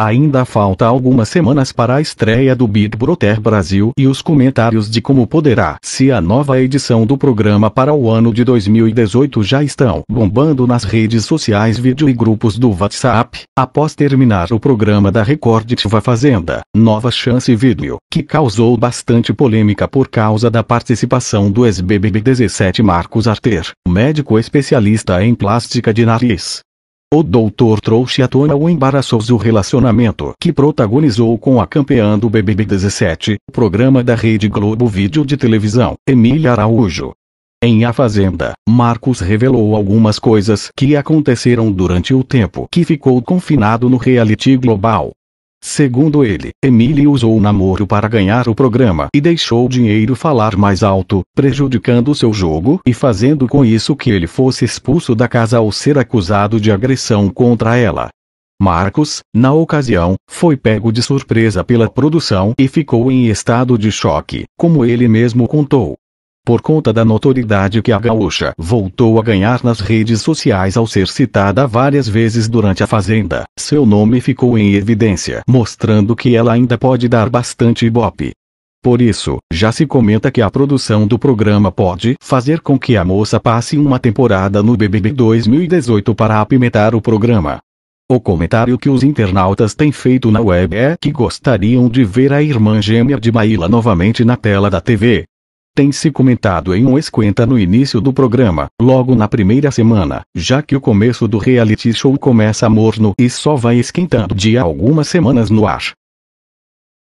Ainda falta algumas semanas para a estreia do Big Brother Brasil e os comentários de como poderá se a nova edição do programa para o ano de 2018 já estão bombando nas redes sociais, vídeo e grupos do WhatsApp. Após terminar o programa da Record TV Fazenda, Nova Chance Vídeo, que causou bastante polêmica por causa da participação do ex-BBB 17 Marcos Arter, médico especialista em plástica de nariz, o doutor trouxe à tona o embaraçoso relacionamento que protagonizou com a campeã do BBB 17, programa da Rede Globo Vídeo de Televisão, Emília Araújo. Em A Fazenda, Marcos revelou algumas coisas que aconteceram durante o tempo que ficou confinado no reality global. Segundo ele, Emília usou o namoro para ganhar o programa e deixou o dinheiro falar mais alto, prejudicando seu jogo e fazendo com isso que ele fosse expulso da casa ao ser acusado de agressão contra ela. Marcos, na ocasião, foi pego de surpresa pela produção e ficou em estado de choque, como ele mesmo contou por conta da notoriedade que a gaúcha voltou a ganhar nas redes sociais ao ser citada várias vezes durante a Fazenda. Seu nome ficou em evidência, mostrando que ela ainda pode dar bastante ibope. Por isso, já se comenta que a produção do programa pode fazer com que a moça passe uma temporada no BBB 2018 para apimentar o programa. O comentário que os internautas têm feito na web é que gostariam de ver a irmã gêmea de Maíla novamente na tela da TV, tem se comentado em um esquenta no início do programa, logo na primeira semana, já que o começo do reality show começa morno e só vai esquentando dia algumas semanas no ar.